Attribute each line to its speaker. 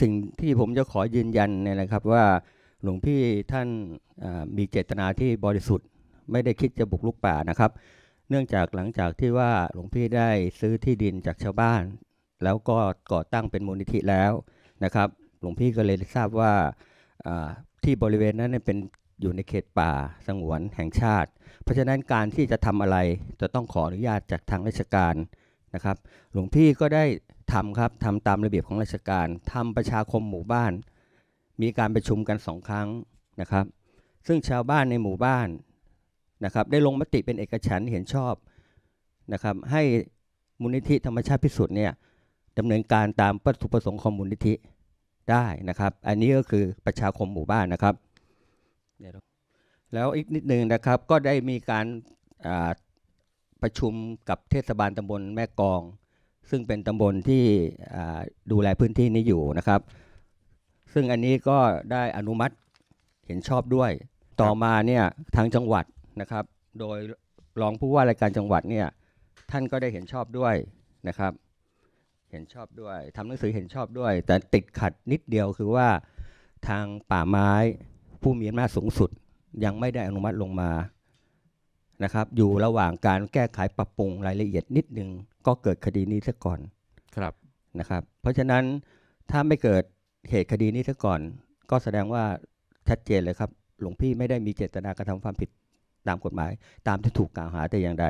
Speaker 1: สิ่งที่ผมจะขอยืนยันเนี่ยนะครับว่าหลวงพี่ท่านมีเจตนาที่บริสุทธิ์ ไม่ได้คิดจะบุกลุกป่านะครับ เนื่องจากหลังจากที่ว่าหลวงพี่ได้ซื้อที่ดินจากชาวบ้าน แล้วก็ก่อตั้งเป็นมูลนิธิแล้วนะครับ หลวงพี่ก็เลยทราบว่าที่บริเวณนั้นเป็นอยู่ในเขตป่าสงวนแห่งชาติ เพราะฉะนั้นการที่จะทำอะไรจะต้องขออนุญาตจากทางราชการนะครับ หลวงพี่ก็ได้ทำครับทำตามระเบียบของราชการทำประชาคมหมู่บ้าน มีการประชุมกันสองครั้งนะครับซึ่งชาวบ้านในหมู่บ้านนะครับได้ลงมติเป็นเอกฉันเห็นชอบนะครับให้มูลนิธิธรรมชาติพิสุทธิ์เนี่ยดำเนินการตามวัตถุประสงค์ของมูลนิธิได้นะครับอันนี้ก็คือประชาคมหมู่บ้านนะครับแล้วอีกนิดนึงนะครับก็ได้มีการประชุมกับเทศบาลตำบลแม่กองซึ่งเป็นตำบลที่ดูแลพื้นที่นี้อยู่นะครับ ซึ่งอันนี้ก็ได้อนุมัติเห็นชอบด้วย ต่อมาเนี่ยทางจังหวัดนะครับ โดยรองผู้ว่ารายการจังหวัดเนี่ยท่านก็ได้เห็นชอบด้วยนะครับ เห็นชอบด้วยทำหนังสือเห็นชอบด้วย แต่ติดขัดนิดเดียวคือว่าทางป่าไม้ผู้มีอำนาจสูงสุด ยังไม่ได้อนุมัติลงมานะครับอยู่ระหว่างการแก้ไขปรับปรุงรายละเอียดนิดนึงก็เกิดคดีนี้ซะก่อนครับนะครับ เพราะฉะนั้นถ้าไม่เกิดเหตุคดีนี้ซะก่อน ก็แสดงว่า ชัดเจนเลยครับ หลวงพี่ไม่ได้มีเจตนากระทำความผิดตามกฎหมาย ตามที่ถูกกล่าวหาแต่อย่างใด